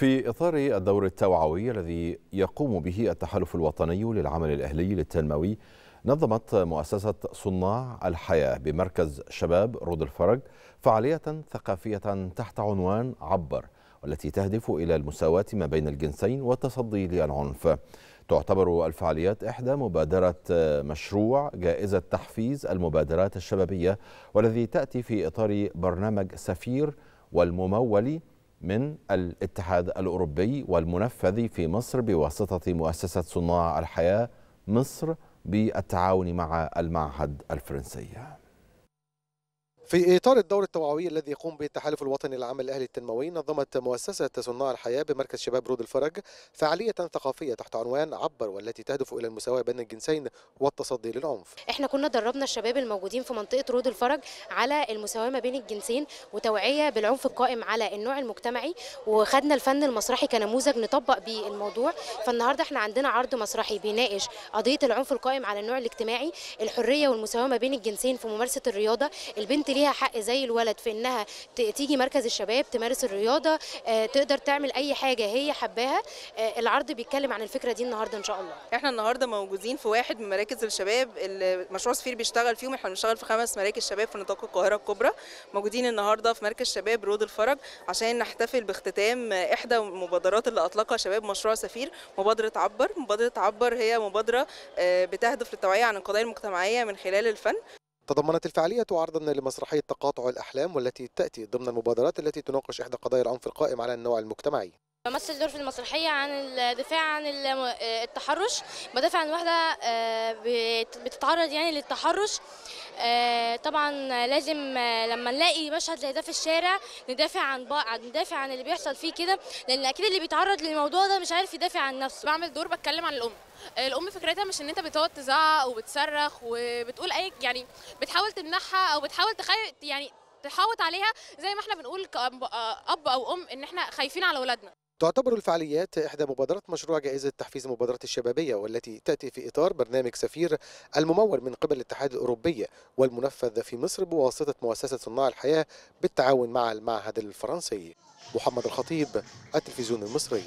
في إطار الدور التوعوي الذي يقوم به التحالف الوطني للعمل الأهلي للتنموي نظمت مؤسسة صناع الحياة بمركز شباب رود الفرج فعالية ثقافية تحت عنوان عبر والتي تهدف إلى المساواة ما بين الجنسين والتصدي للعنف تعتبر الفعاليات إحدى مبادرة مشروع جائزة تحفيز المبادرات الشبابية والذي تأتي في إطار برنامج سفير والممول من الاتحاد الأوروبي والمنفذ في مصر بواسطة مؤسسة صناع الحياة مصر بالتعاون مع المعهد الفرنسي في إطار الدور التوعوي الذي يقوم به التحالف الوطني للعمل الأهلي التنموي نظمت مؤسسة صناع الحياة بمركز شباب رود الفرج فعالية ثقافية تحت عنوان عبر والتي تهدف إلى المساواة بين الجنسين والتصدي للعنف. إحنا كنا دربنا الشباب الموجودين في منطقة رود الفرج على المساواة ما بين الجنسين وتوعية بالعنف القائم على النوع المجتمعي وخدنا الفن المسرحي كنموذج نطبق بيه الموضوع فالنهارده إحنا عندنا عرض مسرحي بيناقش قضية العنف القائم على النوع الاجتماعي الحرية والمساواة ما بين الجنسين في ممارسة الرياضة البنت ليه ليها حق زي الولد في انها تيجي مركز الشباب تمارس الرياضه آه، تقدر تعمل اي حاجه هي حباها آه، العرض بيتكلم عن الفكره دي النهارده ان شاء الله احنا النهارده موجودين في واحد من مراكز الشباب اللي مشروع سفير بيشتغل فيهم احنا بنشتغل في خمس مراكز شباب في نطاق القاهره الكبرى موجودين النهارده في مركز شباب رود الفرج عشان نحتفل باختتام احدى المبادرات اللي اطلقها شباب مشروع سفير مبادره عبر مبادره عبر هي مبادره آه، بتهدف للتوعيه عن القضايا المجتمعيه من خلال الفن تضمنت الفعالية عرضا لمسرحية تقاطع الأحلام والتي تأتي ضمن المبادرات التي تناقش إحدى قضايا العنف القائم على النوع المجتمعي بمثل دور في المسرحية عن الدفاع عن آه، التحرش بدافع عن واحدة آه، بتتعرض يعني للتحرش آه، طبعا لازم لما نلاقي مشهد زي ده في الشارع ندافع عن بعض ندافع عن اللي بيحصل فيه كده لان اكيد اللي بيتعرض للموضوع ده مش عارف يدافع عن نفسه بعمل دور بتكلم عن الام الام فكرتها مش ان انت بتقعد تزعق وبتصرخ وبتقول اي يعني بتحاول تمنعها او بتحاول تخيل يعني تحاوط عليها زي ما احنا بنقول كأب او ام ان احنا خايفين على اولادنا تعتبر الفعاليات إحدى مبادرات مشروع جائزة تحفيز المبادرات الشبابية والتي تأتي في إطار برنامج سفير الممول من قبل الاتحاد الأوروبي والمنفذ في مصر بواسطة مؤسسة صناع الحياة بالتعاون مع المعهد الفرنسي محمد الخطيب التلفزيون المصري